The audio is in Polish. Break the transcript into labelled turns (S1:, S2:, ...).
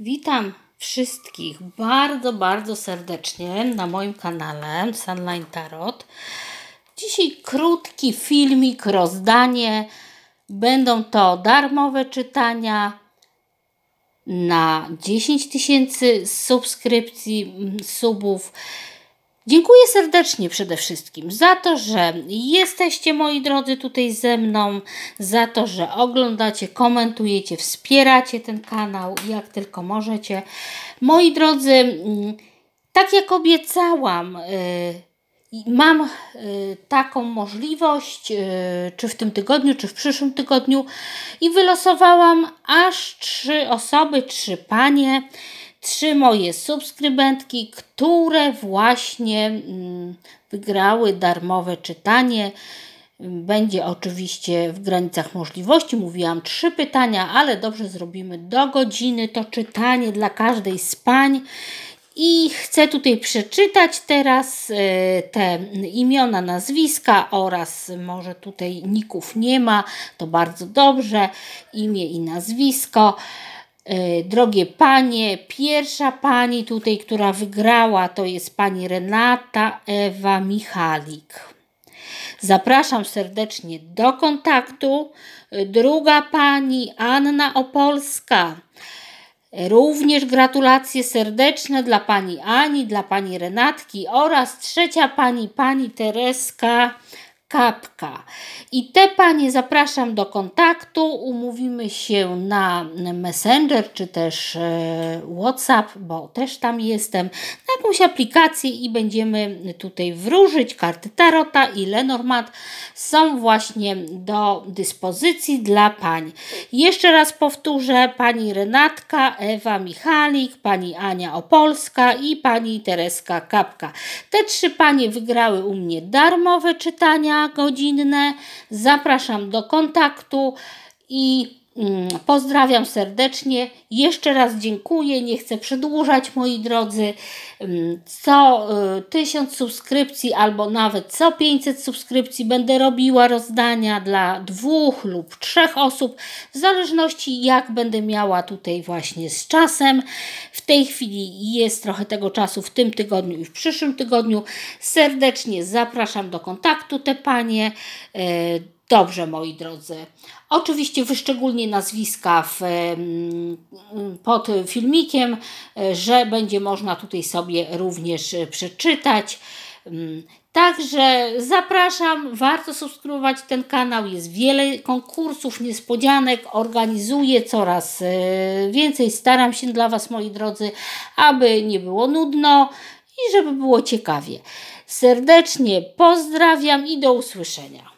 S1: Witam wszystkich bardzo, bardzo serdecznie na moim kanale Sunline Tarot. Dzisiaj krótki filmik, rozdanie. Będą to darmowe czytania na 10 tysięcy subskrypcji, mm, subów. Dziękuję serdecznie przede wszystkim za to, że jesteście moi drodzy tutaj ze mną, za to, że oglądacie, komentujecie, wspieracie ten kanał jak tylko możecie. Moi drodzy, mm, tak jak obiecałam, y, mam y, taką możliwość, y, czy w tym tygodniu, czy w przyszłym tygodniu, i wylosowałam aż trzy osoby, trzy panie trzy moje subskrybentki, które właśnie mm, wygrały darmowe czytanie. Będzie oczywiście w granicach możliwości. Mówiłam trzy pytania, ale dobrze zrobimy do godziny to czytanie dla każdej z pań. I chcę tutaj przeczytać teraz e, te imiona, nazwiska oraz może tutaj ników nie ma, to bardzo dobrze, imię i nazwisko. E, drogie panie, pierwsza pani tutaj, która wygrała, to jest pani Renata Ewa Michalik. Zapraszam serdecznie do kontaktu. E, druga pani Anna Opolska. E, również gratulacje serdeczne dla pani Ani, dla pani Renatki oraz trzecia pani, pani Tereska Kapka. I te panie zapraszam do kontaktu. Umówimy się na Messenger czy też e, WhatsApp, bo też tam jestem, na jakąś aplikację i będziemy tutaj wróżyć. Karty Tarota i Lenormand są właśnie do dyspozycji dla pań. Jeszcze raz powtórzę: pani Renatka, Ewa Michalik, pani Ania Opolska i pani Tereska Kapka. Te trzy panie wygrały u mnie darmowe czytania na godzinne. Zapraszam do kontaktu i Mm, pozdrawiam serdecznie. Jeszcze raz dziękuję. Nie chcę przedłużać, moi drodzy. Mm, co 1000 y, subskrypcji, albo nawet co 500 subskrypcji, będę robiła rozdania dla dwóch lub trzech osób, w zależności jak będę miała tutaj właśnie z czasem. W tej chwili jest trochę tego czasu w tym tygodniu i w przyszłym tygodniu. Serdecznie zapraszam do kontaktu te panie. Y, Dobrze, moi drodzy. Oczywiście wyszczególnię nazwiska w, pod filmikiem, że będzie można tutaj sobie również przeczytać. Także zapraszam, warto subskrybować ten kanał. Jest wiele konkursów, niespodzianek, organizuję coraz e, więcej. Staram się dla Was, moi drodzy, aby nie było nudno i żeby było ciekawie. Serdecznie pozdrawiam i do usłyszenia.